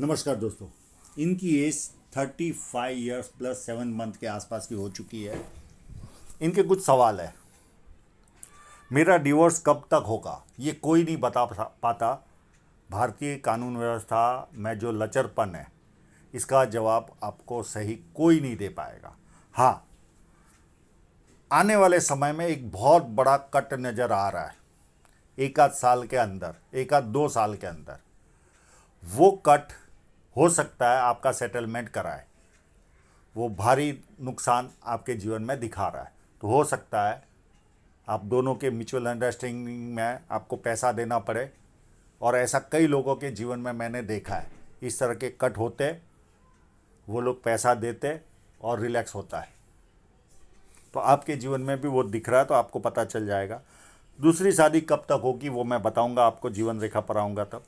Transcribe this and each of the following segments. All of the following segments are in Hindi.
नमस्कार दोस्तों इनकी age thirty five years plus seven month के आसपास की हो चुकी है इनके कुछ सवाल है मेरा डिवोर्स कब तक होगा ये कोई नहीं बता पाता भारतीय कानून व्यवस्था में जो लचरपन है इसका जवाब आपको सही कोई नहीं दे पाएगा हाँ आने वाले समय में एक बहुत बड़ा कट नज़र आ रहा है एक आध साल के अंदर एक आध दो साल के अंदर वो कट हो सकता है आपका सेटलमेंट कराए वो भारी नुकसान आपके जीवन में दिखा रहा है तो हो सकता है आप दोनों के म्यूचुअल अंडरस्टैंडिंग में आपको पैसा देना पड़े और ऐसा कई लोगों के जीवन में मैंने देखा है इस तरह के कट होते वो लोग पैसा देते और रिलैक्स होता है तो आपके जीवन में भी वो दिख रहा है तो आपको पता चल जाएगा दूसरी शादी कब तक होगी वो मैं बताऊंगा आपको जीवन रेखा पर आऊँगा तब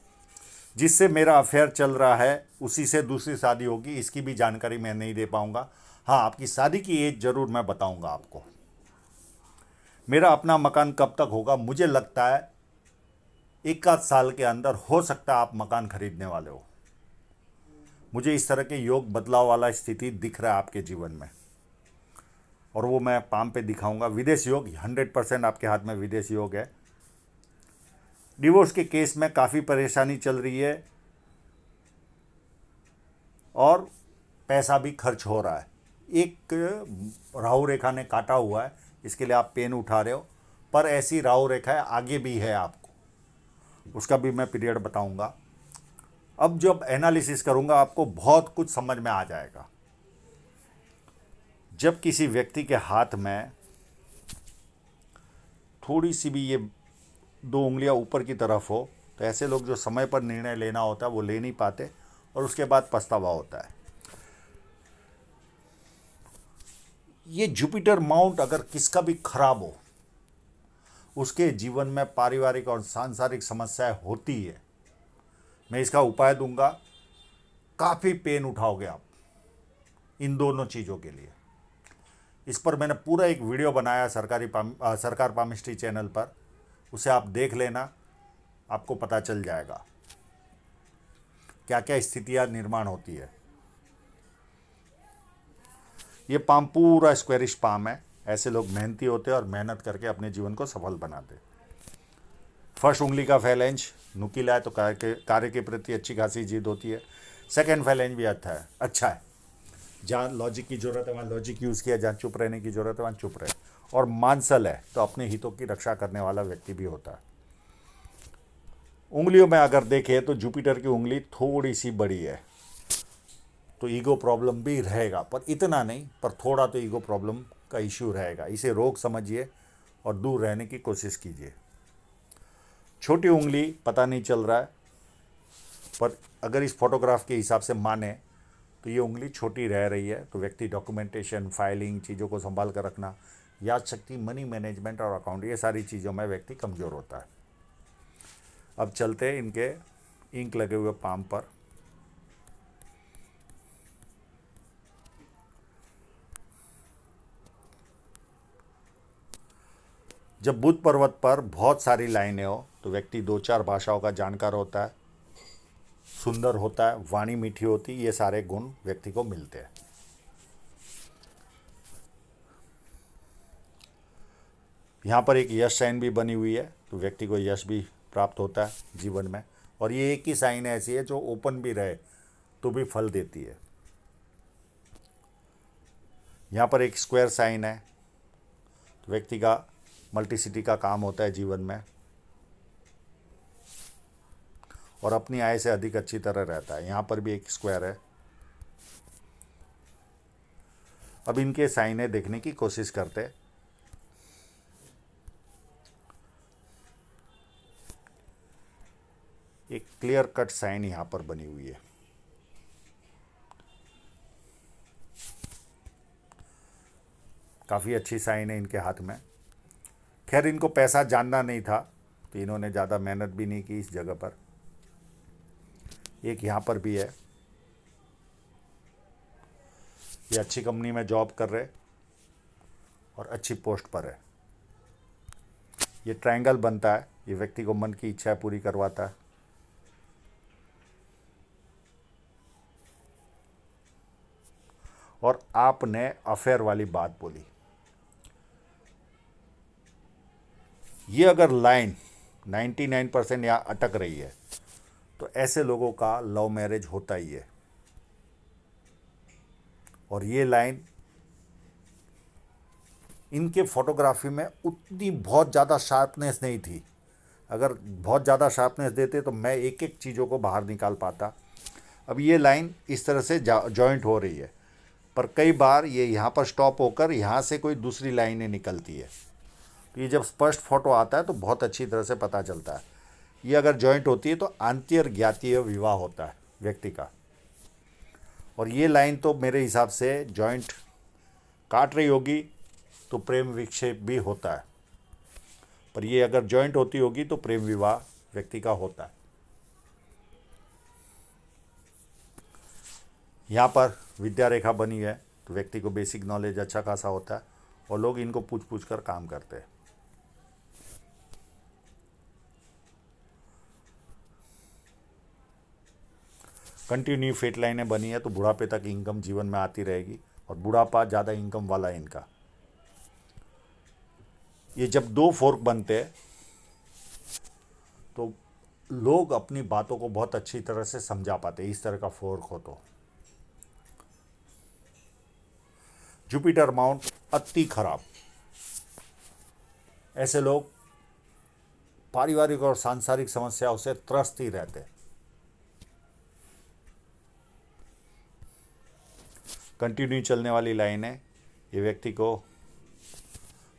जिससे मेरा अफेयर चल रहा है उसी से दूसरी शादी होगी इसकी भी जानकारी मैं नहीं दे पाऊँगा हाँ आपकी शादी की एज ज़रूर मैं बताऊँगा आपको मेरा अपना मकान कब तक होगा मुझे लगता है एक आध साल के अंदर हो सकता है आप मकान खरीदने वाले हो मुझे इस तरह के योग बदलाव वाला स्थिति दिख रहा है आपके जीवन में और वो मैं पाम पे दिखाऊंगा विदेश योग हंड्रेड परसेंट आपके हाथ में विदेश योग है डिवोर्स के केस में काफ़ी परेशानी चल रही है और पैसा भी खर्च हो रहा है एक राहु रेखा ने काटा हुआ है इसके लिए आप पेन उठा रहे हो पर ऐसी राहु रेखा आगे भी है आपको उसका भी मैं पीरियड बताऊंगा अब जब एनालिसिस करूंगा आपको बहुत कुछ समझ में आ जाएगा जब किसी व्यक्ति के हाथ में थोड़ी सी भी ये दो उंगलियां ऊपर की तरफ हो तो ऐसे लोग जो समय पर निर्णय लेना होता है वो ले नहीं पाते और उसके बाद पछतावा होता है ये जुपिटर माउंट अगर किसका भी खराब हो उसके जीवन में पारिवारिक और सांसारिक समस्याएं होती है मैं इसका उपाय दूंगा काफ़ी पेन उठाओगे आप इन दोनों चीज़ों के लिए इस पर मैंने पूरा एक वीडियो बनाया सरकारी पाम, आ, सरकार पामिस्ट्री चैनल पर उसे आप देख लेना आपको पता चल जाएगा क्या क्या स्थितियाँ निर्माण होती है ये पाम पूरा स्क्वेरिश पाम है ऐसे लोग मेहनती होते हैं और मेहनत करके अपने जीवन को सफल बनाते फर्स्ट उंगली का फैलेंज नुकीला है तो कार्य के कार्य के प्रति अच्छी खासी जीत होती है सेकेंड फैलेंज भी अच्छा है अच्छा है जहाँ लॉजिक की ज़रूरत है वहाँ लॉजिक यूज़ किया जहाँ चुप रहने की ज़रूरत है वहाँ चुप रहे और मानसल है तो अपने हितों की रक्षा करने वाला व्यक्ति भी होता है उंगलियों में अगर देखें तो जुपिटर की उंगली थोड़ी सी बड़ी है तो ईगो प्रॉब्लम भी रहेगा पर इतना नहीं पर थोड़ा तो ईगो प्रॉब्लम का इश्यू रहेगा इसे रोक समझिए और दूर रहने की कोशिश कीजिए छोटी उंगली पता नहीं चल रहा है पर अगर इस फोटोग्राफ के हिसाब से माने तो ये उंगली छोटी रह रही है तो व्यक्ति डॉक्यूमेंटेशन फाइलिंग चीज़ों को संभाल कर रखना याद शक्ति मनी मैनेजमेंट और अकाउंट ये सारी चीज़ों में व्यक्ति कमज़ोर होता है अब चलते हैं इनके इंक लगे हुए पाम पर जब बुद्ध पर्वत पर बहुत सारी लाइनें हो तो व्यक्ति दो चार भाषाओं का जानकार होता है सुंदर होता है वाणी मीठी होती ये सारे गुण व्यक्ति को मिलते हैं यहाँ पर एक यश साइन भी बनी हुई है तो व्यक्ति को यश भी प्राप्त होता है जीवन में और ये एक ही साइन ऐसी है जो ओपन भी रहे तो भी फल देती है यहाँ पर एक स्क्वायर साइन है तो व्यक्ति का मल्टीसिटी का काम होता है जीवन में और अपनी आय से अधिक अच्छी तरह रहता है यहाँ पर भी एक स्क्वायर है अब इनके साइने देखने की कोशिश करते हैं एक क्लियर कट साइन यहां पर बनी हुई है काफ़ी अच्छी साइन है इनके हाथ में खैर इनको पैसा जानना नहीं था तो इन्होंने ज़्यादा मेहनत भी नहीं की इस जगह पर एक यहां पर भी है ये अच्छी कंपनी में जॉब कर रहे और अच्छी पोस्ट पर है ये ट्रायंगल बनता है ये व्यक्ति को मन की इच्छा पूरी करवाता है और आपने अफेयर वाली बात बोली ये अगर लाइन 99 परसेंट यहाँ अटक रही है तो ऐसे लोगों का लव मैरिज होता ही है और ये लाइन इनके फोटोग्राफी में उतनी बहुत ज़्यादा शार्पनेस नहीं थी अगर बहुत ज़्यादा शार्पनेस देते तो मैं एक एक चीज़ों को बाहर निकाल पाता अब ये लाइन इस तरह से जॉइंट हो रही है पर कई बार ये यहाँ पर स्टॉप होकर यहाँ से कोई दूसरी लाइनें निकलती है तो ये जब स्पष्ट फोटो आता है तो बहुत अच्छी तरह से पता चलता है ये अगर जॉइंट होती है तो आंतर ज्ञातीय विवाह होता है व्यक्ति का और ये लाइन तो मेरे हिसाब से जॉइंट काट रही होगी तो प्रेम विक्षेप भी होता है पर ये अगर जॉइंट होती होगी तो प्रेम विवाह व्यक्ति का होता है यहाँ पर विद्या रेखा बनी है तो व्यक्ति को बेसिक नॉलेज अच्छा खासा होता है और लोग इनको पूछ पूछ कर काम करते हैं कंटिन्यू फेट लाइनें बनी है तो बुढ़ापे तक इनकम जीवन में आती रहेगी और बुढ़ापा ज़्यादा इनकम वाला है इनका ये जब दो फोर्क बनते हैं तो लोग अपनी बातों को बहुत अच्छी तरह से समझा पाते इस तरह का फोर्क हो तो जुपिटर माउंट अति खराब ऐसे लोग पारिवारिक और सांसारिक समस्याओं से त्रस्त ही रहते हैं कंटिन्यू चलने वाली लाइन है ये व्यक्ति को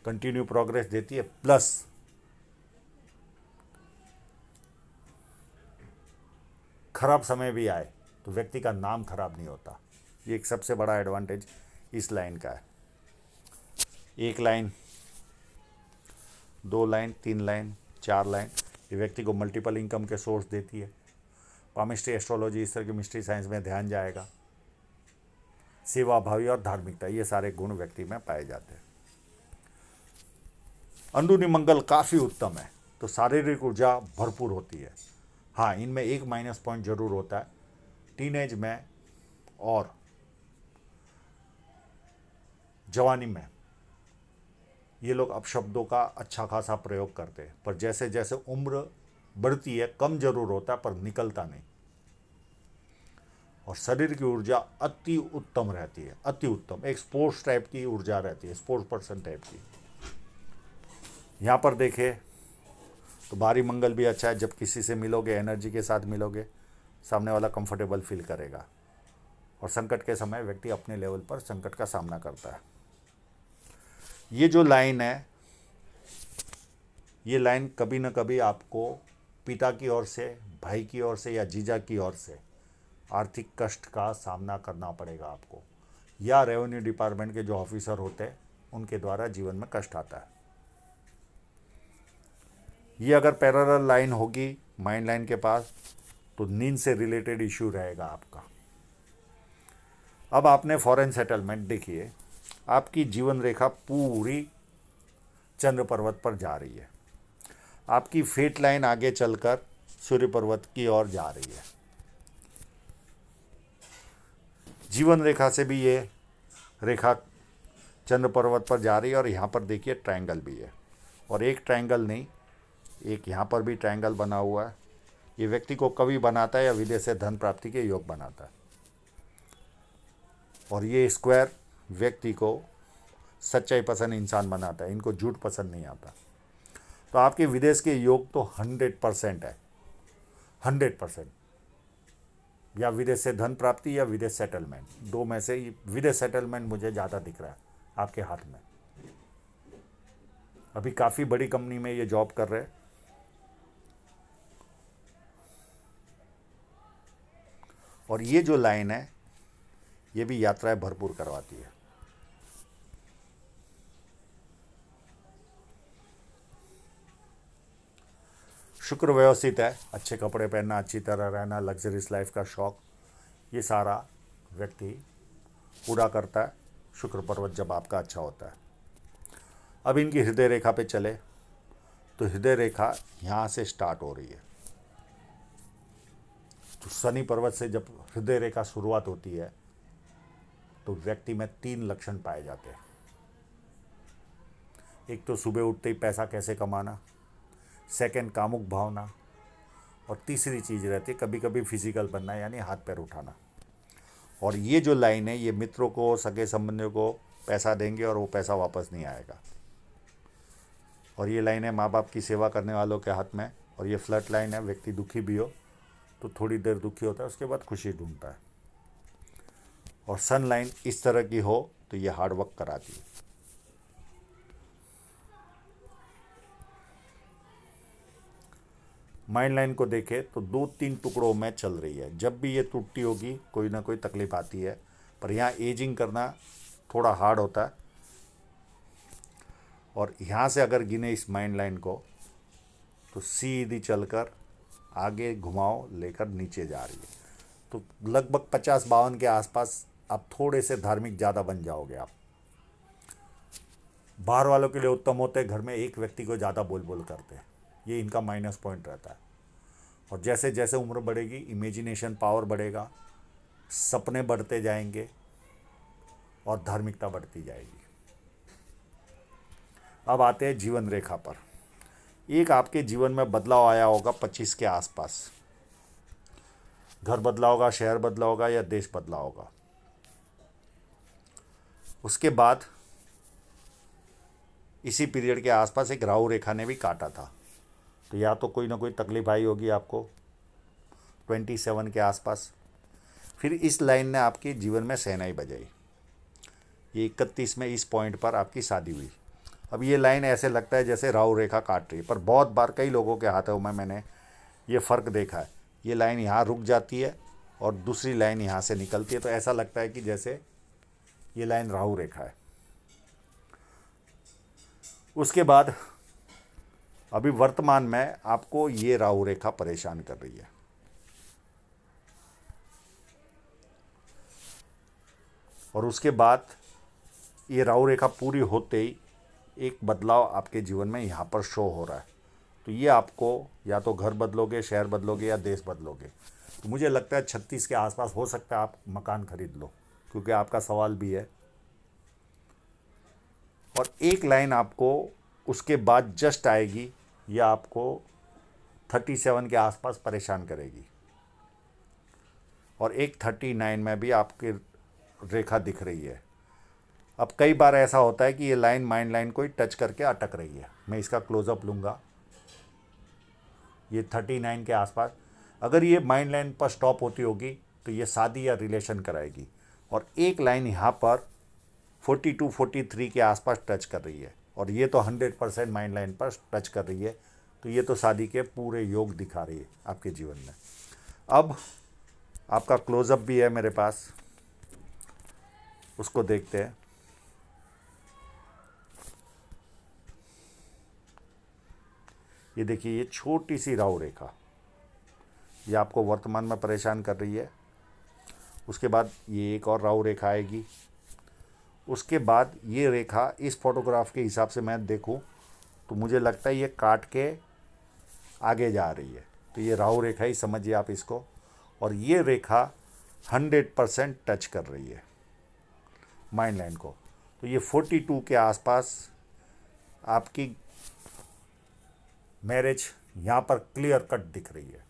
कंटिन्यू प्रोग्रेस देती है प्लस खराब समय भी आए तो व्यक्ति का नाम खराब नहीं होता ये एक सबसे बड़ा एडवांटेज इस लाइन का है एक लाइन दो लाइन तीन लाइन चार लाइन ये व्यक्ति को मल्टीपल इनकम के सोर्स देती है पामिस्ट्री एस्ट्रोलॉजी इस तरह की मिस्ट्री साइंस में ध्यान जाएगा सेवा भावी और धार्मिकता ये सारे गुण व्यक्ति में पाए जाते हैं अंदरूनी मंगल काफ़ी उत्तम है तो शारीरिक ऊर्जा भरपूर होती है हाँ इनमें एक माइनस पॉइंट जरूर होता है टीनेज में और जवानी में ये लोग अपशब्दों का अच्छा खासा प्रयोग करते हैं पर जैसे जैसे उम्र बढ़ती है कम जरूर होता है पर निकलता नहीं और शरीर की ऊर्जा अति उत्तम रहती है अति उत्तम एक स्पोर्ट्स टाइप की ऊर्जा रहती है स्पोर्ट्स पर्सन टाइप की यहाँ पर देखे तो बारी मंगल भी अच्छा है जब किसी से मिलोगे एनर्जी के साथ मिलोगे सामने वाला कंफर्टेबल फील करेगा और संकट के समय व्यक्ति अपने लेवल पर संकट का सामना करता है ये जो लाइन है ये लाइन कभी ना कभी आपको पिता की ओर से भाई की ओर से या जीजा की ओर से आर्थिक कष्ट का सामना करना पड़ेगा आपको या रेवेन्यू डिपार्टमेंट के जो ऑफिसर होते हैं उनके द्वारा जीवन में कष्ट आता है ये अगर पैरल लाइन होगी माइंड लाइन के पास तो नींद से रिलेटेड इश्यू रहेगा आपका अब आपने फॉरेन सेटलमेंट देखिए आपकी जीवन रेखा पूरी चंद्र पर्वत पर जा रही है आपकी फेट लाइन आगे चलकर सूर्य पर्वत की ओर जा रही है जीवन रेखा से भी ये रेखा चंद्र पर्वत पर जा रही है और यहाँ पर देखिए ट्रायंगल भी है और एक ट्रायंगल नहीं एक यहाँ पर भी ट्रायंगल बना हुआ है ये व्यक्ति को कवि बनाता है या विदेश से धन प्राप्ति के योग बनाता है और ये स्क्वायर व्यक्ति को सच्चाई पसंद इंसान बनाता है इनको झूठ पसंद नहीं आता तो आपके विदेश के योग तो हंड्रेड परसेंट है हंड्रेड परसेंट या विदेश से धन प्राप्ति या विदेश सेटलमेंट दो में से विदेश सेटलमेंट मुझे ज़्यादा दिख रहा है आपके हाथ में अभी काफ़ी बड़ी कंपनी में ये जॉब कर रहे हैं और ये जो लाइन है ये भी यात्राएं भरपूर करवाती है शुक्र व्यवस्थित है अच्छे कपड़े पहनना अच्छी तरह रहना लग्जरियस लाइफ का शौक ये सारा व्यक्ति पूरा करता है शुक्र पर्वत जब आपका अच्छा होता है अब इनकी हृदय रेखा पे चले तो हृदय रेखा यहाँ से स्टार्ट हो रही है तो शनि पर्वत से जब हृदय रेखा शुरुआत होती है तो व्यक्ति में तीन लक्षण पाए जाते हैं एक तो सुबह उठते ही पैसा कैसे कमाना सेकेंड कामुक भावना और तीसरी चीज़ रहती है कभी कभी फिजिकल बनना यानी हाथ पैर उठाना और ये जो लाइन है ये मित्रों को सगे संबंधियों को पैसा देंगे और वो पैसा वापस नहीं आएगा और ये लाइन है माँ बाप की सेवा करने वालों के हाथ में और ये फ्लट लाइन है व्यक्ति दुखी भी हो तो थोड़ी देर दुखी होता है उसके बाद खुशी ढूंढता है और सन लाइन इस तरह की हो तो ये हार्डवर्क कराती है माइंड लाइन को देखें तो दो तीन टुकड़ों में चल रही है जब भी ये टूटती होगी कोई ना कोई तकलीफ आती है पर यहाँ एजिंग करना थोड़ा हार्ड होता है और यहाँ से अगर गिने इस माइंड लाइन को तो सीधी चलकर आगे घुमाओ लेकर नीचे जा रही है तो लगभग पचास बावन के आसपास आप थोड़े से धार्मिक ज़्यादा बन जाओगे आप बाहर वालों के लिए उत्तम होते घर में एक व्यक्ति को ज़्यादा बोल बोल करते हैं ये इनका माइनस पॉइंट रहता है और जैसे जैसे उम्र बढ़ेगी इमेजिनेशन पावर बढ़ेगा सपने बढ़ते जाएंगे और धार्मिकता बढ़ती जाएगी अब आते हैं जीवन रेखा पर एक आपके जीवन में बदलाव आया होगा पच्चीस के आसपास घर बदला होगा शहर बदला होगा या देश बदला होगा उसके बाद इसी पीरियड के आसपास एक राहु रेखा ने भी काटा था तो या तो कोई ना कोई तकलीफ आई होगी आपको ट्वेंटी सेवन के आसपास फिर इस लाइन ने आपके जीवन में सहनाई बजाई ये इकतीस में इस पॉइंट पर आपकी शादी हुई अब ये लाइन ऐसे लगता है जैसे राहु रेखा काट रही है पर बहुत बार कई लोगों के हाथों में मैंने ये फ़र्क देखा है ये लाइन यहाँ रुक जाती है और दूसरी लाइन यहाँ से निकलती है तो ऐसा लगता है कि जैसे ये लाइन राहु रेखा है उसके बाद अभी वर्तमान में आपको ये राहु रेखा परेशान कर रही है और उसके बाद ये राहु रेखा पूरी होते ही एक बदलाव आपके जीवन में यहाँ पर शो हो रहा है तो ये आपको या तो घर बदलोगे शहर बदलोगे या देश बदलोगे तो मुझे लगता है छत्तीस के आसपास हो सकता है आप मकान खरीद लो क्योंकि आपका सवाल भी है और एक लाइन आपको उसके बाद जस्ट आएगी ये आपको 37 के आसपास परेशान करेगी और एक 39 में भी आपकी रेखा दिख रही है अब कई बार ऐसा होता है कि ये लाइन माइंड लाइन को ही टच करके अटक रही है मैं इसका क्लोजअप लूँगा ये 39 के आसपास अगर ये माइंड लाइन पर स्टॉप होती होगी तो ये शादी या रिलेशन कराएगी और एक लाइन यहाँ पर 42 43 के आसपास टच कर रही है और ये तो हंड्रेड परसेंट माइंड लाइन पर टच कर रही है तो ये तो शादी के पूरे योग दिखा रही है आपके जीवन में अब आपका क्लोजअप भी है मेरे पास उसको देखते हैं ये देखिए ये छोटी सी राव रेखा ये आपको वर्तमान में परेशान कर रही है उसके बाद ये एक और राव रेखा आएगी उसके बाद ये रेखा इस फोटोग्राफ के हिसाब से मैं देखूँ तो मुझे लगता है ये काट के आगे जा रही है तो ये राहु रेखा ही समझिए आप इसको और ये रेखा हंड्रेड परसेंट टच कर रही है माइंड लाइन को तो ये फोर्टी टू के आसपास आपकी मैरिज यहाँ पर क्लियर कट दिख रही है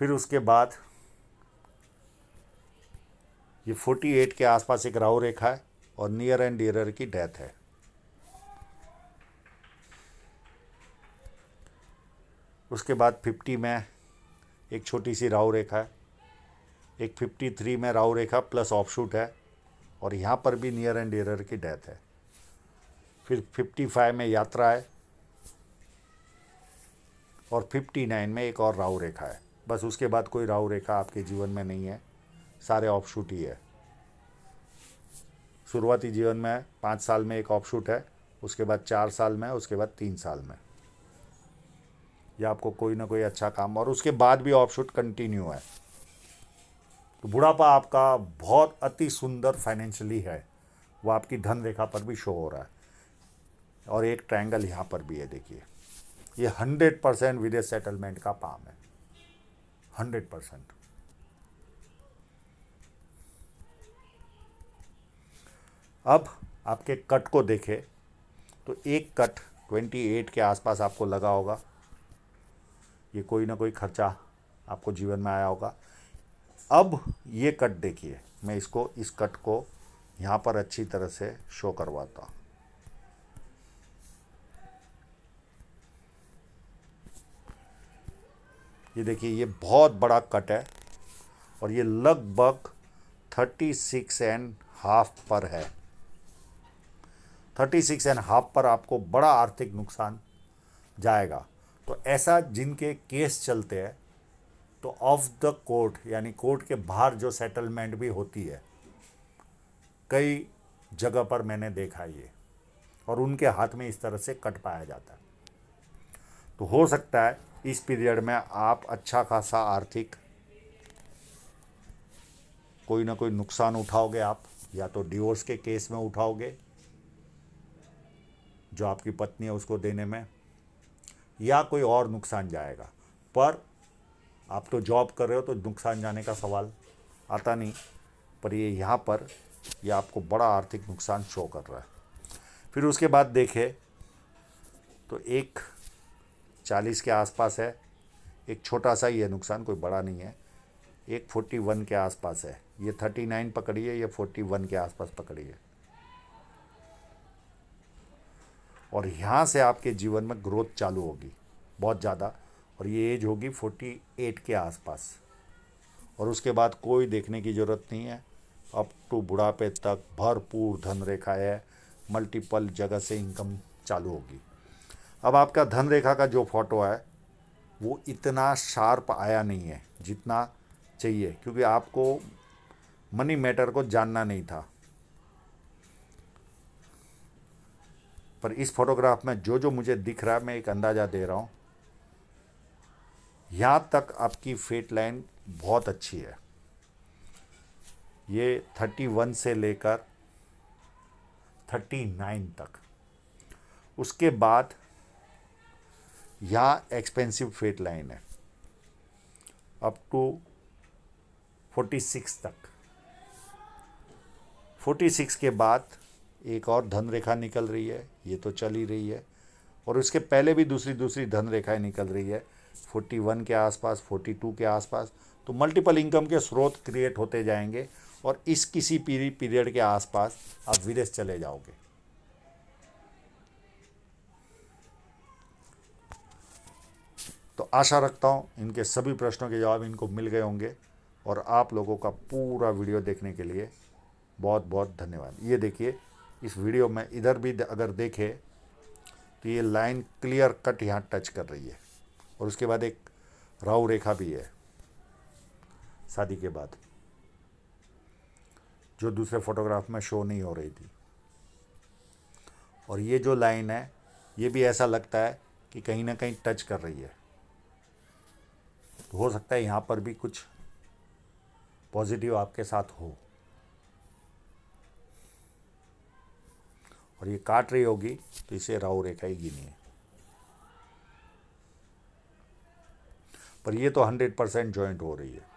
फिर उसके बाद ये 48 के आसपास एक राहु रेखा है और नियर एंड डियर की डेथ है उसके बाद 50 में एक छोटी सी राहु रेखा है एक 53 में राहु रेखा प्लस ऑफशूट है और यहाँ पर भी नियर एंड डियर की डेथ है फिर 55 में यात्रा है और 59 में एक और राहु रेखा है बस उसके बाद कोई राहु रेखा आपके जीवन में नहीं है सारे शूट ही है शुरुआती जीवन में पाँच साल में एक शूट है उसके बाद चार साल में उसके बाद तीन साल में या आपको कोई ना कोई अच्छा काम और उसके बाद भी शूट कंटिन्यू है तो बुढ़ापा आपका बहुत अति सुंदर फाइनेंशियली है वो आपकी धन रेखा पर भी शो हो रहा है और एक ट्रायंगल यहाँ पर भी है देखिए ये हंड्रेड परसेंट विदेश सेटलमेंट का पाम है हंड्रेड परसेंट अब आपके कट को देखें तो एक कट ट्वेंटी एट के आसपास आपको लगा होगा ये कोई ना कोई खर्चा आपको जीवन में आया होगा अब ये कट देखिए मैं इसको इस कट को यहाँ पर अच्छी तरह से शो करवाता हूँ ये देखिए ये बहुत बड़ा कट है और ये लगभग थर्टी सिक्स एंड हाफ पर है थर्टी सिक्स एंड हाफ पर आपको बड़ा आर्थिक नुकसान जाएगा तो ऐसा जिनके केस चलते हैं तो ऑफ द कोर्ट यानी कोर्ट के बाहर जो सेटलमेंट भी होती है कई जगह पर मैंने देखा ये और उनके हाथ में इस तरह से कट पाया जाता है तो हो सकता है इस पीरियड में आप अच्छा खासा आर्थिक कोई ना कोई नुकसान उठाओगे आप या तो डिवोर्स के केस में उठाओगे जो आपकी पत्नी है उसको देने में या कोई और नुकसान जाएगा पर आप तो जॉब कर रहे हो तो नुकसान जाने का सवाल आता नहीं पर ये यहाँ पर ये आपको बड़ा आर्थिक नुकसान शो कर रहा है फिर उसके बाद देखें तो एक चालीस के आसपास है एक छोटा सा ही है नुकसान कोई बड़ा नहीं है एक फोर्टी वन के आसपास है ये थर्टी नाइन पकड़ी है ये फोर्टी वन के आसपास पकड़ी है और यहाँ से आपके जीवन में ग्रोथ चालू होगी बहुत ज़्यादा और ये एज होगी फोर्टी एट के आसपास और उसके बाद कोई देखने की ज़रूरत नहीं है अप टू बुढ़ापे तक भरपूर धन रेखा है मल्टीपल जगह से इनकम चालू होगी अब आपका धन रेखा का जो फोटो है वो इतना शार्प आया नहीं है जितना चाहिए क्योंकि आपको मनी मैटर को जानना नहीं था पर इस फोटोग्राफ में जो जो मुझे दिख रहा है मैं एक अंदाज़ा दे रहा हूँ यहाँ तक आपकी फेट लाइन बहुत अच्छी है ये थर्टी वन से लेकर थर्टी नाइन तक उसके बाद या एक्सपेंसिव फेट लाइन है अप टू फोर्टी सिक्स तक फोर्टी सिक्स के बाद एक और धन रेखा निकल रही है ये तो चल ही रही है और उसके पहले भी दूसरी दूसरी धन रेखाएं निकल रही है फोर्टी वन के आसपास फोर्टी टू के आसपास तो मल्टीपल इनकम के स्रोत क्रिएट होते जाएंगे और इस किसी पीरियड के आसपास आप विदेश चले जाओगे आशा रखता हूँ इनके सभी प्रश्नों के जवाब इनको मिल गए होंगे और आप लोगों का पूरा वीडियो देखने के लिए बहुत बहुत धन्यवाद ये देखिए इस वीडियो में इधर भी अगर देखे तो ये लाइन क्लियर कट यहाँ टच कर रही है और उसके बाद एक राव रेखा भी है शादी के बाद जो दूसरे फोटोग्राफ में शो नहीं हो रही थी और ये जो लाइन है ये भी ऐसा लगता है कि कहीं ना कहीं टच कर रही है तो हो सकता है यहाँ पर भी कुछ पॉजिटिव आपके साथ हो और ये काट रही होगी तो इसे राहु रेखा ही है पर ये तो हंड्रेड परसेंट ज्वाइंट हो रही है